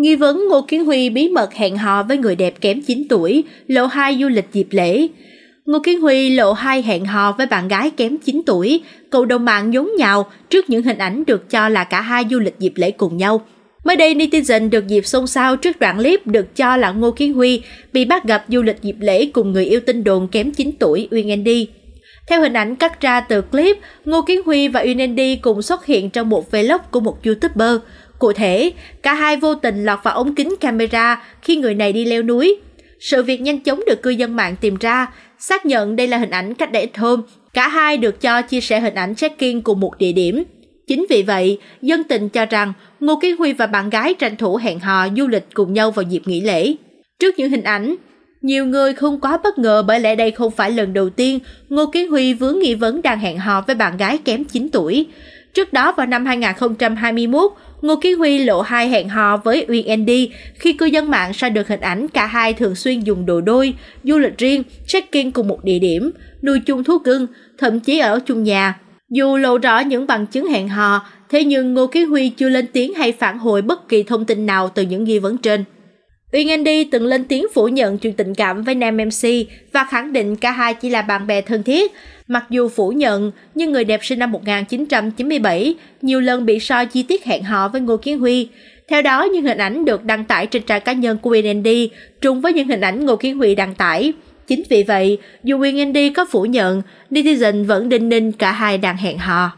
Nghi vấn Ngô Kiến Huy bí mật hẹn hò với người đẹp kém 9 tuổi, lộ hai du lịch dịp lễ. Ngô Kiến Huy lộ hai hẹn hò với bạn gái kém 9 tuổi, cầu đồng mạng nhốn nhào trước những hình ảnh được cho là cả hai du lịch dịp lễ cùng nhau. Mới đây, netizen được dịp xôn xao trước đoạn clip được cho là Ngô Kiến Huy bị bắt gặp du lịch dịp lễ cùng người yêu tin đồn kém 9 tuổi Uyên Andy. Theo hình ảnh cắt ra từ clip, Ngô Kiến Huy và Unendi cùng xuất hiện trong một vlog của một YouTuber. Cụ thể, cả hai vô tình lọt vào ống kính camera khi người này đi leo núi. Sự việc nhanh chóng được cư dân mạng tìm ra, xác nhận đây là hình ảnh cách đây ít hôm. Cả hai được cho chia sẻ hình ảnh check-in cùng một địa điểm. Chính vì vậy, dân tình cho rằng Ngô Kiến Huy và bạn gái tranh thủ hẹn hò du lịch cùng nhau vào dịp nghỉ lễ. Trước những hình ảnh, nhiều người không quá bất ngờ bởi lẽ đây không phải lần đầu tiên Ngô Kiến Huy vướng nghi vấn đang hẹn hò với bạn gái kém 9 tuổi. Trước đó vào năm 2021, Ngô Kiến Huy lộ hai hẹn hò với Uyên Andy khi cư dân mạng ra được hình ảnh cả hai thường xuyên dùng đồ đôi, du lịch riêng, check-in cùng một địa điểm, nuôi chung thú cưng, thậm chí ở chung nhà. Dù lộ rõ những bằng chứng hẹn hò, thế nhưng Ngô Kiến Huy chưa lên tiếng hay phản hồi bất kỳ thông tin nào từ những nghi vấn trên. Uyên Andy từng lên tiếng phủ nhận chuyện tình cảm với nam MC và khẳng định cả hai chỉ là bạn bè thân thiết. Mặc dù phủ nhận, nhưng người đẹp sinh năm 1997 nhiều lần bị soi chi tiết hẹn hò với Ngô Kiến Huy. Theo đó, những hình ảnh được đăng tải trên trang cá nhân của Uyên Andy trùng với những hình ảnh Ngô Kiến Huy đăng tải. Chính vì vậy, dù Uyên Andy có phủ nhận, netizen vẫn đinh ninh cả hai đang hẹn hò.